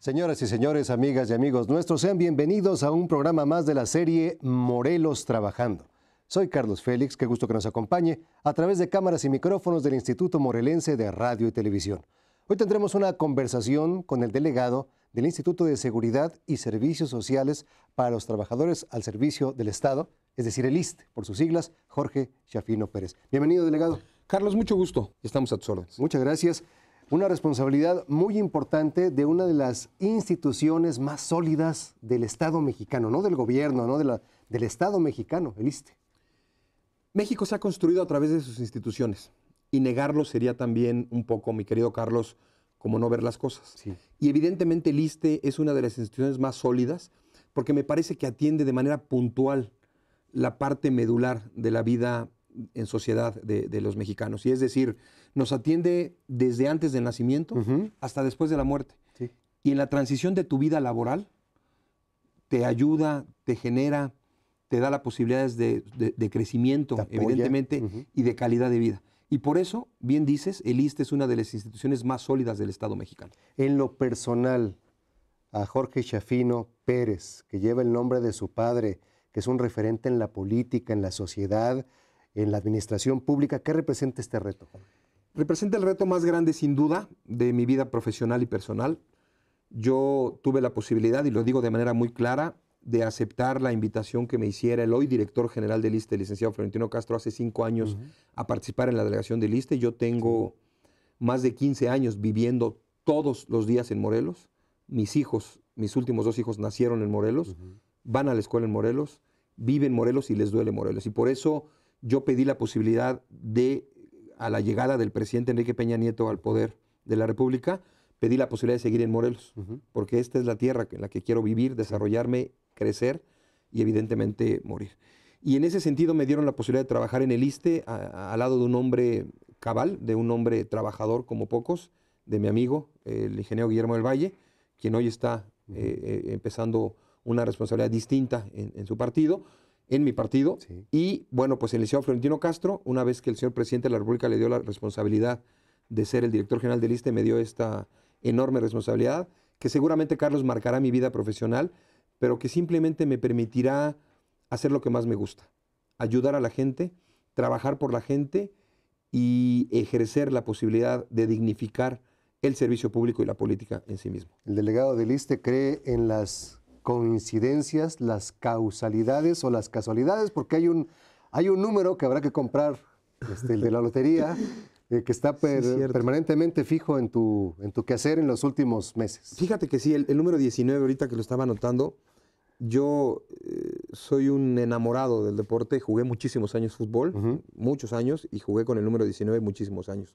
Señoras y señores, amigas y amigos nuestros, sean bienvenidos a un programa más de la serie Morelos Trabajando. Soy Carlos Félix, qué gusto que nos acompañe a través de cámaras y micrófonos del Instituto Morelense de Radio y Televisión. Hoy tendremos una conversación con el delegado del Instituto de Seguridad y Servicios Sociales para los Trabajadores al Servicio del Estado, es decir, el IST, e, por sus siglas, Jorge Chafino Pérez. Bienvenido, delegado. Carlos, mucho gusto. Estamos a tus órdenes. Muchas gracias una responsabilidad muy importante de una de las instituciones más sólidas del Estado mexicano, no del gobierno, no del Estado mexicano, el ISTE. México se ha construido a través de sus instituciones y negarlo sería también un poco, mi querido Carlos, como no ver las cosas. Y evidentemente el ISTE es una de las instituciones más sólidas porque me parece que atiende de manera puntual la parte medular de la vida en sociedad de, los mexicanos. Y es decir, nos atiende desde antes del nacimiento hasta después de la muerte. Y en la transición de tu vida laboral, te ayuda, te genera, te da las posibilidades de, de, crecimiento, evidentemente, y de calidad de vida. Y por eso, bien dices, el ISTE es una de las instituciones más sólidas del Estado mexicano. En lo personal, a Jorge Chafino Pérez, que lleva el nombre de su padre, que es un referente en la política, en la sociedad, en la administración pública. ¿Qué representa este reto? Representa el reto más grande, sin duda, de mi vida profesional y personal. Yo tuve la posibilidad, y lo digo de manera muy clara, de aceptar la invitación que me hiciera el hoy director general de Liste, el licenciado Florentino Castro, hace cinco años a participar en la delegación del Liste. Yo tengo más de 15 años viviendo todos los días en Morelos. Mis hijos, mis últimos dos hijos nacieron en Morelos, van a la escuela en Morelos, viven en Morelos y les duele Morelos. Y por eso yo pedí la posibilidad de, a la llegada del presidente Enrique Peña Nieto al poder de la República, pedí la posibilidad de seguir en Morelos, porque esta es la tierra en la que quiero vivir, desarrollarme, crecer y evidentemente morir. Y en ese sentido me dieron la posibilidad de trabajar en el ISTE al lado de un hombre cabal, de un hombre trabajador como pocos, de mi amigo, el ingeniero Guillermo del Valle, quien hoy está eh, eh, empezando una responsabilidad distinta en su partido en mi partido. Y bueno, pues el licenciado Florentino Castro, una vez que el señor presidente de la República le dio la responsabilidad de ser el director general del ISTE, me dio esta enorme responsabilidad, que seguramente Carlos marcará mi vida profesional, pero que simplemente me permitirá hacer lo que más me gusta, ayudar a la gente, trabajar por la gente y ejercer la posibilidad de dignificar el servicio público y la política en sí mismo. El delegado del ISTE cree en las coincidencias, las causalidades o las casualidades, porque hay un, hay un número que habrá que comprar, este, el de la lotería, eh, que está permanentemente fijo en tu, en tu quehacer en los últimos meses. Fíjate que sí, el, número 19, ahorita que lo estaba anotando, yo eh, soy un enamorado del deporte, jugué muchísimos años fútbol, muchos años, y jugué con el número 19 muchísimos años.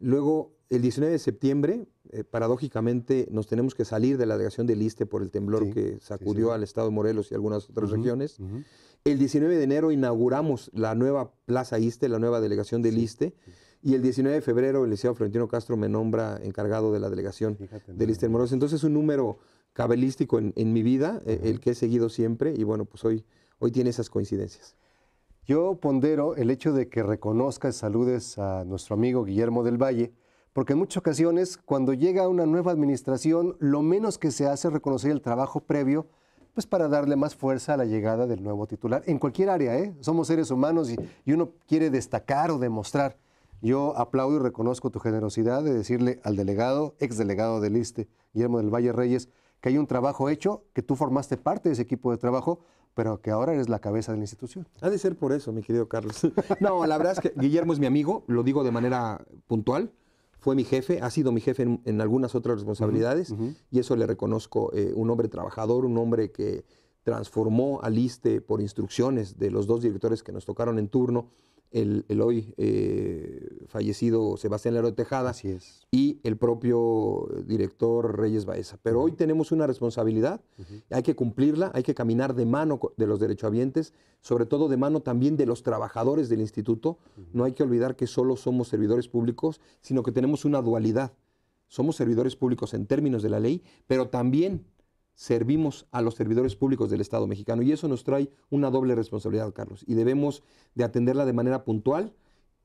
Luego, el 19 de septiembre, eh, paradójicamente, nos tenemos que salir de la delegación del Iste por el temblor que sacudió al estado de Morelos y algunas otras regiones. El 19 de enero inauguramos la nueva Plaza Iste, la nueva delegación del Iste. Y el 19 de febrero, el licenciado Florentino Castro me nombra encargado de la delegación del Iste de Morelos. Entonces, es un número cabalístico en, mi vida, eh, el que he seguido siempre. Y bueno, pues hoy, hoy tiene esas coincidencias. Yo pondero el hecho de que reconozcas saludes a nuestro amigo Guillermo del Valle, porque en muchas ocasiones cuando llega una nueva administración, lo menos que se hace es reconocer el trabajo previo, pues para darle más fuerza a la llegada del nuevo titular, en cualquier área, ¿eh? somos seres humanos y, uno quiere destacar o demostrar. Yo aplaudo y reconozco tu generosidad de decirle al delegado, ex exdelegado del ISTE, Guillermo del Valle Reyes, que hay un trabajo hecho, que tú formaste parte de ese equipo de trabajo, pero que ahora eres la cabeza de la institución. Ha de ser por eso, mi querido Carlos. No, la verdad es que Guillermo es mi amigo, lo digo de manera puntual, fue mi jefe, ha sido mi jefe en, algunas otras responsabilidades, y eso le reconozco, eh, un hombre trabajador, un hombre que transformó a Liste por instrucciones de los dos directores que nos tocaron en turno, el, hoy eh, fallecido Sebastián Leroy Tejada es. y el propio director Reyes Baeza. Pero hoy tenemos una responsabilidad, hay que cumplirla, hay que caminar de mano de los derechohabientes, sobre todo de mano también de los trabajadores del instituto. No hay que olvidar que solo somos servidores públicos, sino que tenemos una dualidad. Somos servidores públicos en términos de la ley, pero también servimos a los servidores públicos del Estado mexicano y eso nos trae una doble responsabilidad, Carlos, y debemos de atenderla de manera puntual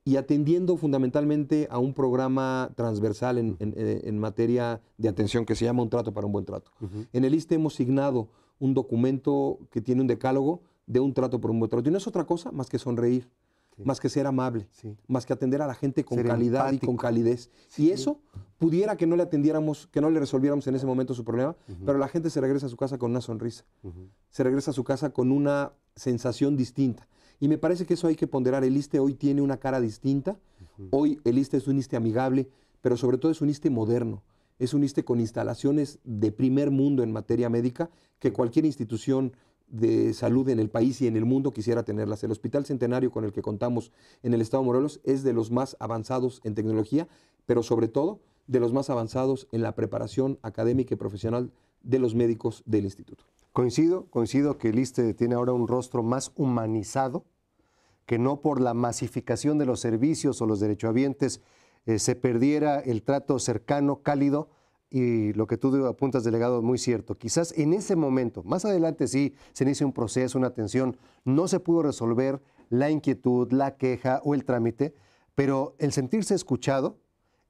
y atendiendo fundamentalmente a un programa transversal en, eh, materia de atención que se llama Un trato para un buen trato. En el ISTE hemos signado un documento que tiene un decálogo de un trato por un buen trato y no es otra cosa más que sonreír más que ser amable, más que atender a la gente con calidad y con calidez. Y eso pudiera que no le atendiéramos, que no le resolviéramos en ese momento su problema, pero la gente se regresa a su casa con una sonrisa, se regresa a su casa con una sensación distinta. Y me parece que eso hay que ponderar. El ISTE hoy tiene una cara distinta, hoy el ISTE es un ISTE amigable, pero sobre todo es un ISTE moderno es un ISTE con instalaciones de primer mundo en materia médica que cualquier institución de salud en el país y en el mundo quisiera tenerlas. El Hospital Centenario con el que contamos en el Estado de Morelos es de los más avanzados en tecnología, pero sobre todo de los más avanzados en la preparación académica y profesional de los médicos del instituto. Coincido, coincido que el ISTE tiene ahora un rostro más humanizado, que no por la masificación de los servicios o los derechohabientes eh, se perdiera el trato cercano, cálido, y lo que tú apuntas, delegado, muy cierto. Quizás en ese momento, más adelante sí, se inicia un proceso, una atención, no se pudo resolver la inquietud, la queja o el trámite, pero el sentirse escuchado,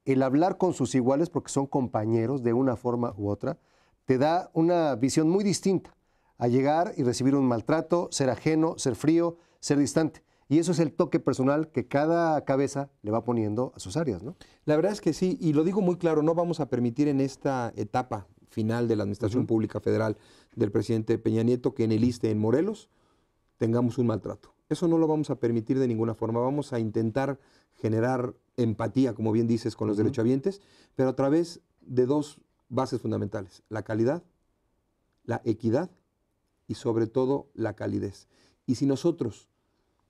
el hablar con sus iguales, porque son compañeros de una forma u otra, te da una visión muy distinta a llegar y recibir un maltrato, ser ajeno, ser frío, ser distante. Y eso es el toque personal que cada cabeza le va poniendo a sus áreas, ¿no? La verdad es que sí, y lo digo muy claro, no vamos a permitir en esta etapa final de la Administración Pública Federal del presidente Peña Nieto que en el ISTE, en Morelos, tengamos un maltrato. Eso no lo vamos a permitir de ninguna forma. Vamos a intentar generar empatía, como bien dices, con los derechohabientes, pero a través de dos bases fundamentales, la calidad, la equidad y sobre todo la calidez. Y si nosotros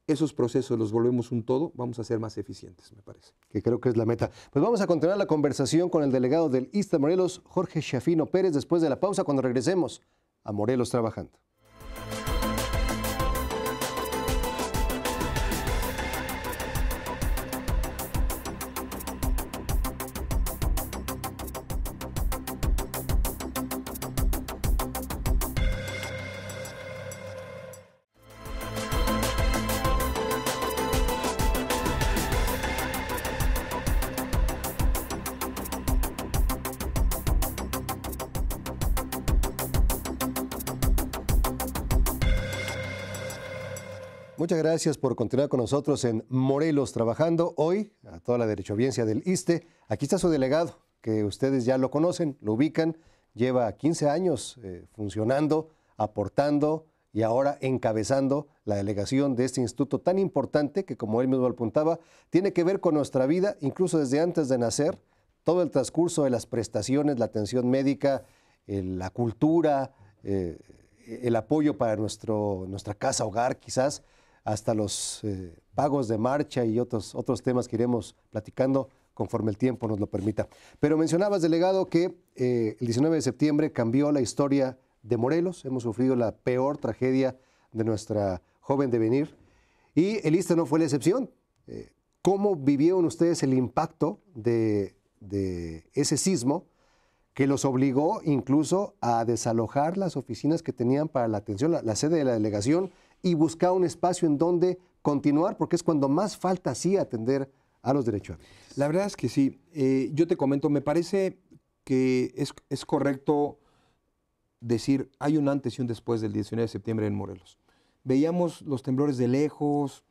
esos procesos los volvemos un todo, vamos a ser más eficientes, me parece. Que creo que es la meta. Pues vamos a continuar la conversación con el delegado del ISTA Morelos, Jorge Shafino Pérez, después de la pausa cuando regresemos a Morelos Trabajando. Muchas gracias por continuar con nosotros en Morelos trabajando hoy a toda la derechohabiencia del ISTE. Aquí está su delegado, que ustedes ya lo conocen, lo ubican, lleva 15 años eh, funcionando, aportando y ahora encabezando la delegación de este instituto tan importante que, como él mismo apuntaba, tiene que ver con nuestra vida, incluso desde antes de nacer, todo el transcurso de las prestaciones, la atención médica, la cultura, eh, el apoyo para nuestro, nuestra casa, hogar quizás, hasta los eh, vagos de marcha y otros, otros temas que iremos platicando conforme el tiempo nos lo permita. Pero mencionabas, delegado, que eh, el 19 de septiembre cambió la historia de Morelos. Hemos sufrido la peor tragedia de nuestra joven devenir y el ISTE no fue la excepción. Eh, ¿Cómo vivieron ustedes el impacto de, ese sismo? que los obligó incluso a desalojar las oficinas que tenían para la atención, la, sede de la delegación y buscar un espacio en donde continuar, porque es cuando más falta sí atender a los derechos. La verdad es que sí. Eh, yo te comento, me parece que es, correcto decir, hay un antes y un después del 19 de septiembre en Morelos. Veíamos los temblores de lejos,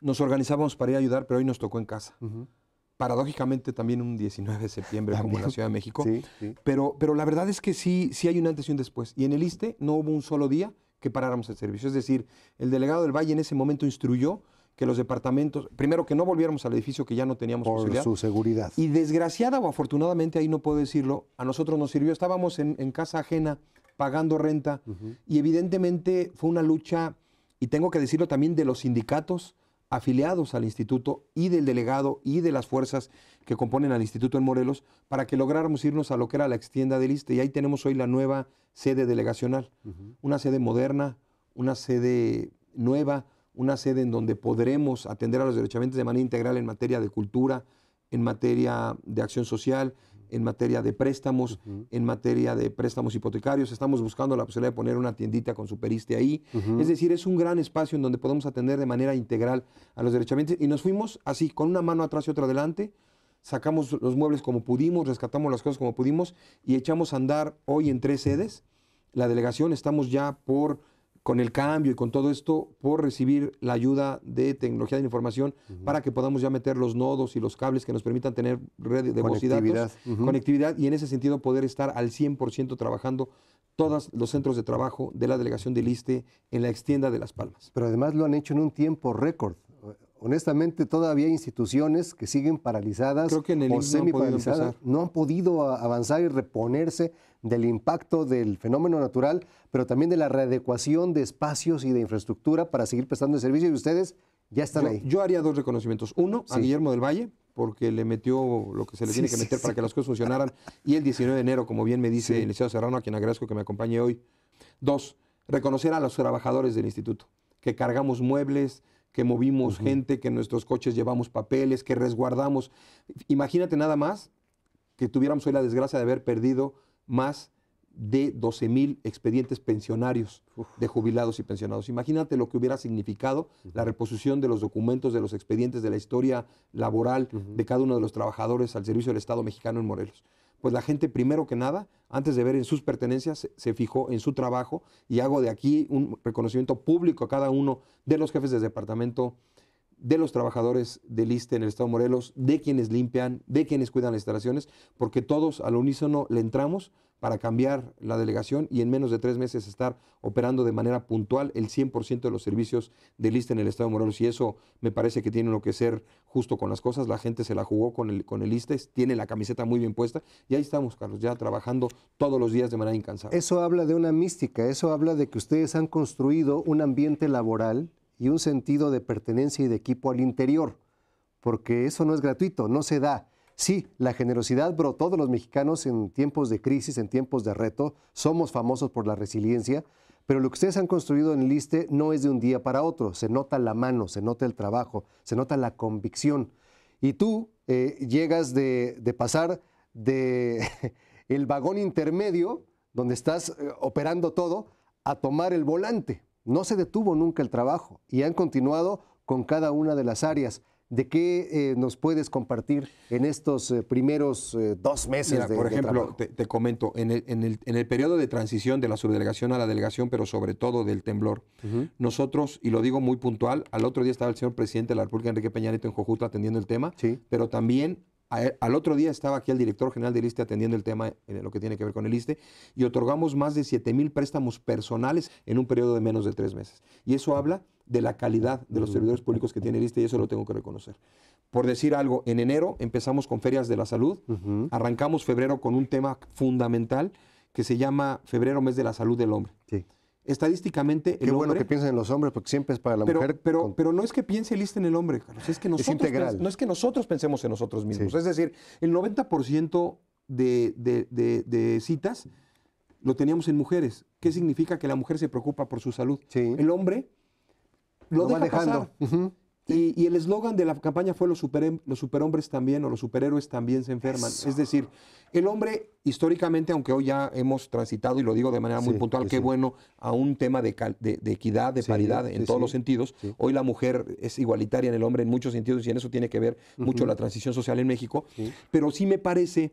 nos organizábamos para ir a ayudar, pero hoy nos tocó en casa. Paradójicamente también un 19 de septiembre como en la Ciudad de México. Pero, pero la verdad es que sí, sí hay un antes y un después. Y en el ISTE no hubo un solo día que paráramos el servicio. Es decir, el delegado del Valle en ese momento instruyó que los departamentos, primero que no volviéramos al edificio que ya no teníamos su seguridad. Y desgraciada o afortunadamente, ahí no puedo decirlo, a nosotros nos sirvió, estábamos en, casa ajena pagando renta y evidentemente fue una lucha, y tengo que decirlo también, de los sindicatos, afiliados al instituto y del delegado y de las fuerzas que componen al instituto en Morelos para que lográramos irnos a lo que era la extienda del ISTE. Y ahí tenemos hoy la nueva sede delegacional, una sede moderna, una sede nueva, una sede en donde podremos atender a los derechamientos de manera integral en materia de cultura, en materia de acción social, en materia de préstamos, en materia de préstamos hipotecarios. Estamos buscando la posibilidad de poner una tiendita con Superiste ahí. Es decir, es un gran espacio en donde podemos atender de manera integral a los derechamientos. Y nos fuimos así, con una mano atrás y otra adelante, sacamos los muebles como pudimos, rescatamos las cosas como pudimos y echamos a andar hoy en tres sedes. La delegación estamos ya por con el cambio y con todo esto por recibir la ayuda de tecnología de información para que podamos ya meter los nodos y los cables que nos permitan tener red de voz y conectividad y en ese sentido poder estar al 100% trabajando todos los centros de trabajo de la delegación del liste en la extienda de Las Palmas. Pero además lo han hecho en un tiempo récord honestamente todavía hay instituciones que siguen paralizadas Creo que en el o semi No, no han podido avanzar y reponerse del impacto del fenómeno natural, pero también de la readecuación de espacios y de infraestructura para seguir prestando el servicio. Y ustedes ya están ahí. Yo haría dos reconocimientos. Uno, a Guillermo del Valle, porque le metió lo que se le tiene que meter para que las cosas funcionaran. Y el 19 de enero, como bien me dice el licenciado Serrano, a quien agradezco que me acompañe hoy. Dos, reconocer a los trabajadores del instituto, que cargamos muebles, que movimos gente, que en nuestros coches llevamos papeles, que resguardamos. Imagínate nada más que tuviéramos hoy la desgracia de haber perdido más de 12.000 expedientes pensionarios de jubilados y pensionados. Imagínate lo que hubiera significado la reposición de los documentos, de los expedientes, de la historia laboral de cada uno de los trabajadores al servicio del Estado mexicano en Morelos. Pues la gente, primero que nada, antes de ver en sus pertenencias, se fijó en su trabajo y hago de aquí un reconocimiento público a cada uno de los jefes de departamento de los trabajadores del ISTE en el Estado de Morelos, de quienes limpian, de quienes cuidan las instalaciones, porque todos al unísono le entramos para cambiar la delegación y en menos de tres meses estar operando de manera puntual el 100% de los servicios del ISTE en el Estado de Morelos. Y eso me parece que tiene lo que ser justo con las cosas. La gente se la jugó con el, con el ISTE, tiene la camiseta muy bien puesta y ahí estamos, Carlos, ya trabajando todos los días de manera incansable. Eso habla de una mística, eso habla de que ustedes han construido un ambiente laboral y un sentido de pertenencia y de equipo al interior, porque eso no es gratuito, no se da. Sí, la generosidad brotó de los mexicanos en tiempos de crisis, en tiempos de reto, somos famosos por la resiliencia, pero lo que ustedes han construido en el ISTE no es de un día para otro, se nota la mano, se nota el trabajo, se nota la convicción. Y tú eh, llegas de, pasar de el vagón intermedio, donde estás eh, operando todo, a tomar el volante. No se detuvo nunca el trabajo y han continuado con cada una de las áreas. ¿De qué eh, nos puedes compartir en estos eh, primeros eh, dos meses? por ejemplo, te, comento, en el, en, periodo de transición de la subdelegación a la delegación, pero sobre todo del temblor, nosotros, y lo digo muy puntual, al otro día estaba el señor presidente de la República, Enrique Peña Nieto, en Jojutla atendiendo el tema, sí. pero también al otro día estaba aquí el director general del ISTE atendiendo el tema en eh, lo que tiene que ver con el ISTE y otorgamos más de 7 mil préstamos personales en un periodo de menos de tres meses. Y eso habla de la calidad de los mm. servidores públicos que tiene el ISTE y eso lo tengo que reconocer. Por decir algo, en enero empezamos con ferias de la salud, arrancamos febrero con un tema fundamental que se llama Febrero, mes de la salud del hombre. Sí estadísticamente el Qué bueno que piensen en los hombres porque siempre es para la mujer. Pero, pero no es que piense lista en el hombre, Carlos, es que nosotros no es que nosotros pensemos en nosotros mismos. Es decir, el 90% de, citas lo teníamos en mujeres. ¿Qué significa que la mujer se preocupa por su salud? Sí. El hombre lo, lo va dejando. Y, el eslogan de la campaña fue los, super, los, superhombres también o los superhéroes también se enferman. Es decir, el hombre históricamente, aunque hoy ya hemos transitado, y lo digo de manera muy puntual, qué bueno, a un tema de, de, equidad, de paridad en todos los sentidos. Hoy la mujer es igualitaria en el hombre en muchos sentidos y en eso tiene que ver mucho la transición social en México. Pero sí me parece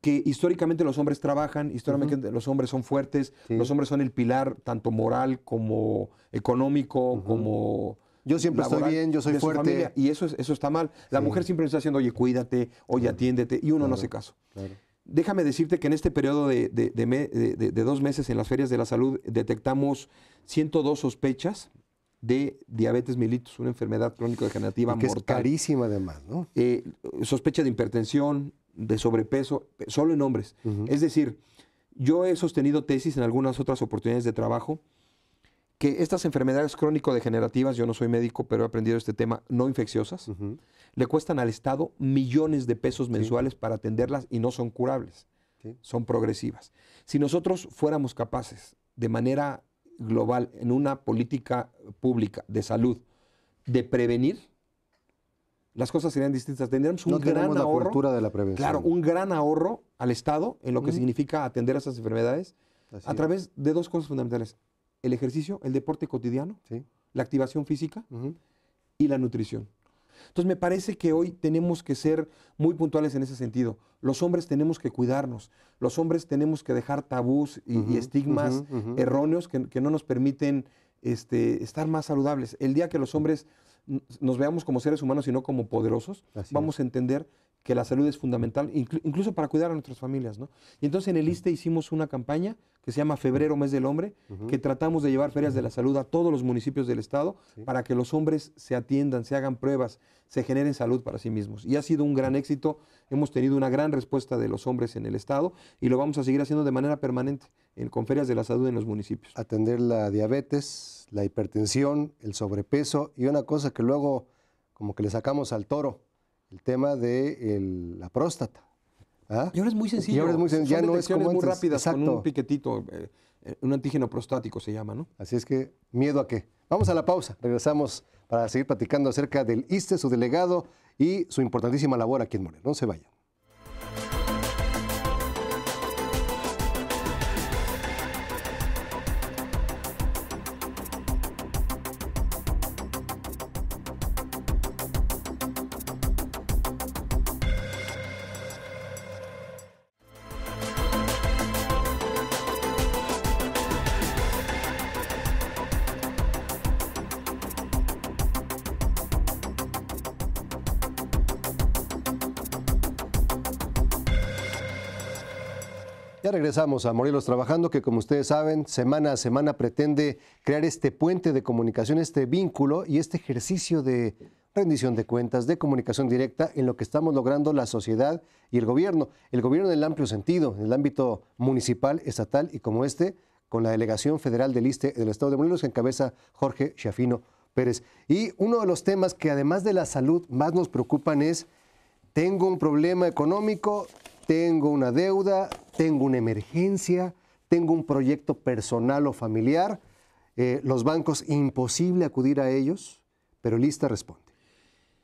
que históricamente los hombres trabajan, históricamente los hombres son fuertes, los hombres son el pilar tanto moral como económico, como yo siempre estoy bien, yo soy fuerte. y eso, eso está mal. La mujer siempre está diciendo, oye, cuídate, oye, atiéndete, y uno no hace caso. Déjame decirte que en este periodo de, de, dos meses en las ferias de la salud detectamos 102 sospechas de diabetes mellitus, una enfermedad crónica degenerativa mortal. Que es carísima además, ¿no? Eh, sospecha de hipertensión, de sobrepeso, solo en hombres. Es decir, yo he sostenido tesis en algunas otras oportunidades de trabajo que estas enfermedades crónico-degenerativas, yo no soy médico, pero he aprendido este tema, no infecciosas, le cuestan al Estado millones de pesos mensuales para atenderlas y no son curables, son progresivas. Si nosotros fuéramos capaces, de manera global, en una política pública de salud, de prevenir, las cosas serían distintas. Tendríamos un gran ahorro. de la prevención. Claro, un gran ahorro al Estado en lo que significa atender a esas enfermedades a través de dos cosas fundamentales el ejercicio, el deporte cotidiano, la activación física y la nutrición. Entonces me parece que hoy tenemos que ser muy puntuales en ese sentido. Los hombres tenemos que cuidarnos, los hombres tenemos que dejar tabús y, estigmas erróneos que, no nos permiten este, estar más saludables. El día que los hombres nos veamos como seres humanos y no como poderosos, vamos a entender que la salud es fundamental, incluso para cuidar a nuestras familias, Y entonces en el ISTE hicimos una campaña que se llama Febrero Mes del Hombre, que tratamos de llevar ferias de la salud a todos los municipios del estado para que los hombres se atiendan, se hagan pruebas, se generen salud para sí mismos. Y ha sido un gran éxito, hemos tenido una gran respuesta de los hombres en el estado y lo vamos a seguir haciendo de manera permanente en, con ferias de la salud en los municipios. Atender la diabetes, la hipertensión, el sobrepeso y una cosa que luego como que le sacamos al toro el tema de la próstata. ¿ah? Y ahora es muy sencillo. muy sencillo. Ya no es como muy un piquetito, eh, eh, un antígeno prostático se llama, ¿no? Así es que, ¿miedo a qué? Vamos a la pausa. Regresamos para seguir platicando acerca del ISTE, su delegado y su importantísima labor aquí en Moreno. No se vayan. regresamos a Morelos Trabajando, que como ustedes saben, semana a semana pretende crear este puente de comunicación, este vínculo y este ejercicio de rendición de cuentas, de comunicación directa en lo que estamos logrando la sociedad y el gobierno. El gobierno en el amplio sentido, en el ámbito municipal, estatal y como este, con la delegación federal del del Estado de Morelos que encabeza Jorge Chafino Pérez. Y uno de los temas que además de la salud más nos preocupan es, tengo un problema económico, tengo una deuda, tengo una emergencia, tengo un proyecto personal o familiar. Eh, los bancos, imposible acudir a ellos, pero Lista responde.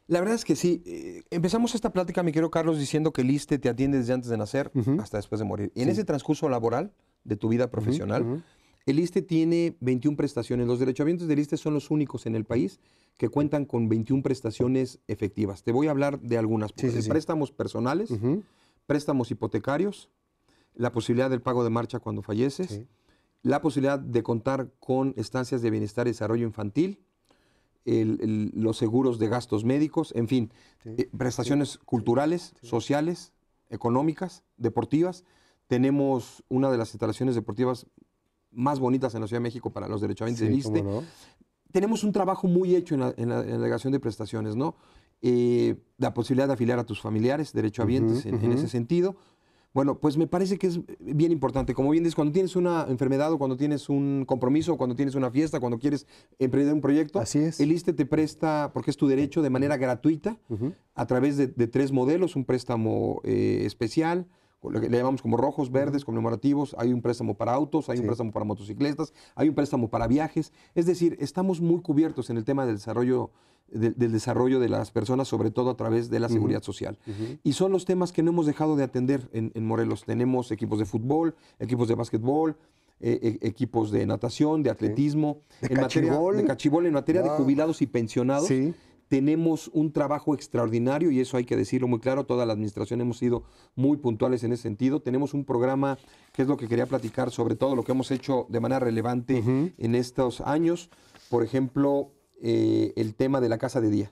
La verdad es que sí. Eh, empezamos esta plática, mi querido Carlos, diciendo que Liste te atiende desde antes de nacer hasta después de morir. Y en ese transcurso laboral de tu vida profesional, el Liste tiene 21 prestaciones. Los derechohabientes del Liste son los únicos en el país que cuentan con 21 prestaciones efectivas. Te voy a hablar de algunas. Sí, préstamos personales, préstamos hipotecarios, la posibilidad del pago de marcha cuando falleces, la posibilidad de contar con estancias de bienestar y desarrollo infantil, los seguros de gastos médicos, en fin, eh, prestaciones culturales, sociales, económicas, deportivas. Tenemos una de las instalaciones deportivas más bonitas en la Ciudad de México para los derechohabientes del Tenemos un trabajo muy hecho en la, en delegación de prestaciones, ¿no? Eh, la posibilidad de afiliar a tus familiares, derecho a -huh, en, ese sentido. Bueno, pues me parece que es bien importante. Como bien dices, cuando tienes una enfermedad o cuando tienes un compromiso, cuando tienes una fiesta, cuando quieres emprender un proyecto, Así el ISTE te presta, porque es tu derecho, de manera gratuita, a través de, tres modelos, un préstamo eh, especial, le llamamos como rojos, verdes, conmemorativos, hay un préstamo para autos, hay un préstamo para motocicletas, hay un préstamo para viajes. Es decir, estamos muy cubiertos en el tema del desarrollo, del, desarrollo de las personas, sobre todo a través de la seguridad social. Y son los temas que no hemos dejado de atender en, Morelos. Tenemos equipos de fútbol, equipos de básquetbol, e, e, equipos de natación, de atletismo, de cachibol. en materia de jubilados y pensionados. Sí tenemos un trabajo extraordinario y eso hay que decirlo muy claro, toda la administración hemos sido muy puntuales en ese sentido. Tenemos un programa que es lo que quería platicar sobre todo lo que hemos hecho de manera relevante en estos años, por ejemplo, eh, el tema de la casa de día.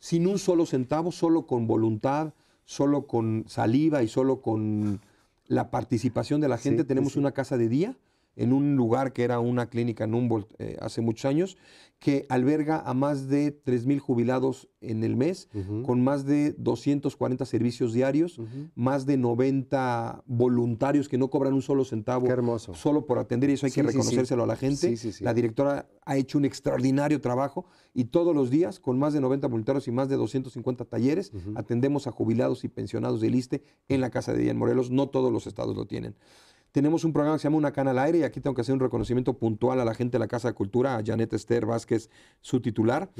Sin un solo centavo, solo con voluntad, solo con saliva y solo con la participación de la gente, tenemos una casa de día en un lugar que era una clínica en Humboldt eh, hace muchos años, que alberga a más de 3.000 jubilados en el mes, con más de 240 servicios diarios, más de 90 voluntarios que no cobran un solo centavo. Solo por atender, y eso hay que reconocérselo a la gente. La directora ha hecho un extraordinario trabajo y todos los días, con más de 90 voluntarios y más de 250 talleres, atendemos a jubilados y pensionados del ISTE en la Casa de Día Morelos. No todos los estados lo tienen. Tenemos un programa que se llama Una Cana al Aire y aquí tengo que hacer un reconocimiento puntual a la gente de la Casa de Cultura, a Janet Esther Vázquez, su titular.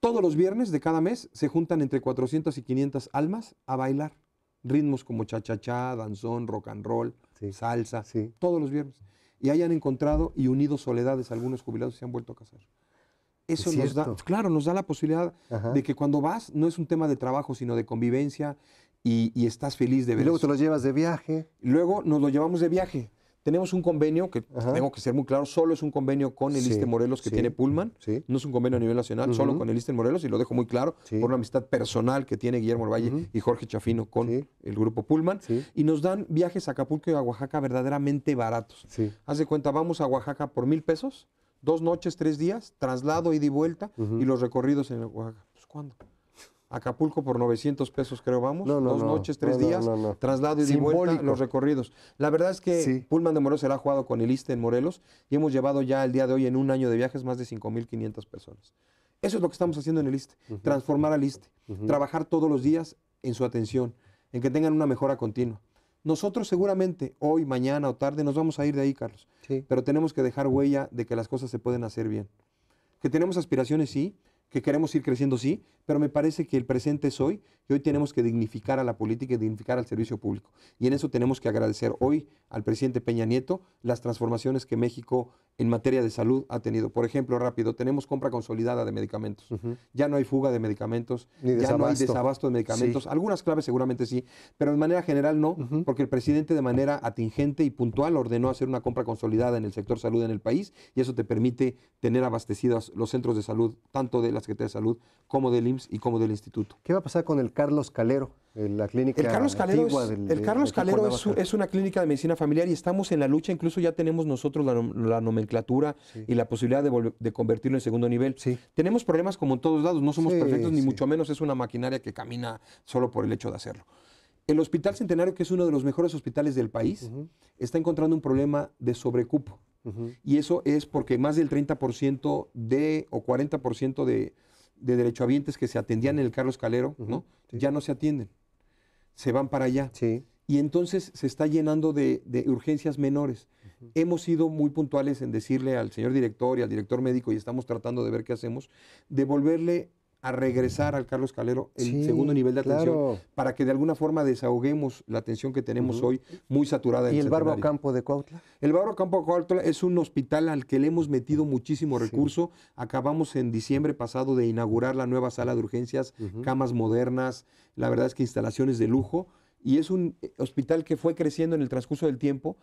Todos los viernes de cada mes se juntan entre 400 y 500 almas a bailar ritmos como cha-cha-cha, danzón, rock and roll, salsa, todos los viernes. Y hayan encontrado y unido soledades, algunos jubilados se han vuelto a casar. Eso nos da, claro, nos da la posibilidad de que cuando vas no es un tema de trabajo, sino de convivencia, y, estás feliz de ver. luego te los llevas de viaje. Luego nos lo llevamos de viaje. Tenemos un convenio que tengo que ser muy claro, solo es un convenio con el Morelos que tiene Pullman, no es un convenio a nivel nacional, solo con el Morelos y lo dejo muy claro por una amistad personal que tiene Guillermo Valle y Jorge Chafino con el grupo Pullman y nos dan viajes a Acapulco y a Oaxaca verdaderamente baratos. Haz de cuenta, vamos a Oaxaca por mil pesos, dos noches, tres días, traslado, ida y vuelta y los recorridos en Oaxaca. Pues, ¿cuándo? Acapulco por 900 pesos, creo, vamos. Dos noches, tres días, traslado y de vuelta, los recorridos. La verdad es que Pullman de Morelos ha jugado con el ISTE en Morelos y hemos llevado ya el día de hoy en un año de viajes más de 5.500 personas. Eso es lo que estamos haciendo en el ISTE, transformar al ISTE, trabajar todos los días en su atención, en que tengan una mejora continua. Nosotros seguramente hoy, mañana o tarde nos vamos a ir de ahí, Carlos. Pero tenemos que dejar huella de que las cosas se pueden hacer bien. Que tenemos aspiraciones, sí, que queremos ir creciendo, sí, pero me parece que el presente es hoy y hoy tenemos que dignificar a la política y dignificar al servicio público. Y en eso tenemos que agradecer hoy al presidente Peña Nieto las transformaciones que México en materia de salud ha tenido. Por ejemplo, rápido, tenemos compra consolidada de medicamentos. Ya no hay fuga de medicamentos, ya no hay desabasto de medicamentos. Algunas claves seguramente sí, pero de manera general no, porque el presidente de manera atingente y puntual ordenó hacer una compra consolidada en el sector salud en el país y eso te permite tener abastecidos los centros de salud, tanto de la Secretaría de Salud como del IMSS y como del Instituto. ¿Qué va a pasar con el Carlos Calero? La clínica el Carlos Calero, es, el Carlos Calero es, una clínica de medicina familiar y estamos en la lucha, incluso ya tenemos nosotros la, nomenclatura y la posibilidad de, convertirlo en segundo nivel. Tenemos problemas como en todos lados, no somos perfectos ni mucho menos es una maquinaria que camina solo por el hecho de hacerlo. El Hospital Centenario, que es uno de los mejores hospitales del país, está encontrando un problema de sobrecupo. Y eso es porque más del 30% de o 40% de, de derechohabientes que se atendían en el Carlos Calero, ¿no? ya no se atienden se van para allá. Y entonces se está llenando de, urgencias menores. Hemos sido muy puntuales en decirle al señor director y al director médico, y estamos tratando de ver qué hacemos, devolverle a regresar al Carlos Calero el segundo nivel de atención para que de alguna forma desahoguemos la atención que tenemos hoy muy saturada. ¿Y el Barba Campo de Coautla? El Barro Campo de Coautla es un hospital al que le hemos metido muchísimo recurso. Acabamos en diciembre pasado de inaugurar la nueva sala de urgencias, camas modernas, la verdad es que instalaciones de lujo. Y es un eh, hospital que fue creciendo en el transcurso del tiempo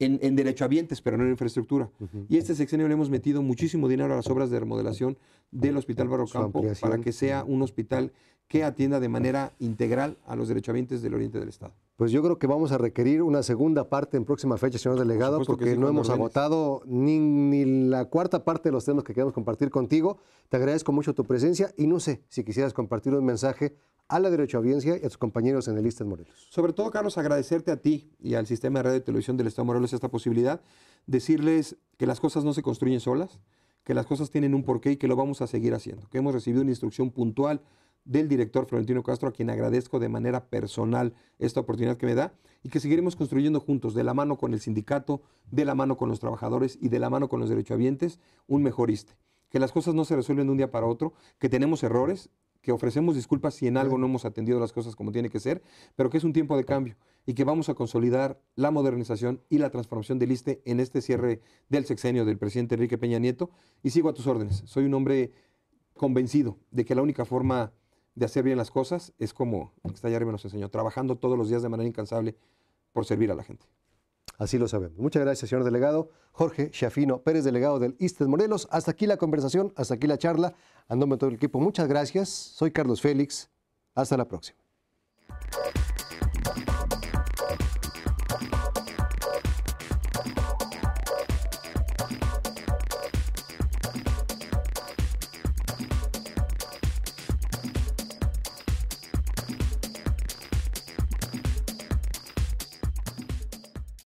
en, en derechohabientes, pero no en infraestructura. Y este sexenio le hemos metido muchísimo dinero a las obras de remodelación del Hospital Barrocampo para que sea un hospital que atienda de manera integral a los derechohabientes del oriente del Estado pues yo creo que vamos a requerir una segunda parte en próxima fecha, señor delegado, porque no hemos agotado ni, la cuarta parte de los temas que queremos compartir contigo. Te agradezco mucho tu presencia y no sé si quisieras compartir un mensaje a la derecha audiencia y a tus compañeros en el de Morelos. Sobre todo, Carlos, agradecerte a ti y al sistema de radio y televisión del Estado de Morelos esta posibilidad, decirles que las cosas no se construyen solas, que las cosas tienen un porqué y que lo vamos a seguir haciendo, que hemos recibido una instrucción puntual del director Florentino Castro, a quien agradezco de manera personal esta oportunidad que me da, y que seguiremos construyendo juntos, de la mano con el sindicato, de la mano con los trabajadores y de la mano con los derechohabientes, un mejor Que las cosas no se resuelven de un día para otro, que tenemos errores, que ofrecemos disculpas si en algo no hemos atendido las cosas como tiene que ser, pero que es un tiempo de cambio y que vamos a consolidar la modernización y la transformación del ISTE en este cierre del sexenio del presidente Enrique Peña Nieto. Y sigo a tus órdenes. Soy un hombre convencido de que la única forma de hacer bien las cosas es como está allá arriba nos enseñó, trabajando todos los días de manera incansable por servir a la gente así lo sabemos. Muchas gracias, señor delegado. Jorge Chafino Pérez, delegado del ISTES Morelos. Hasta aquí la conversación, hasta aquí la charla. Andómetro todo el equipo, muchas gracias. Soy Carlos Félix. Hasta la próxima.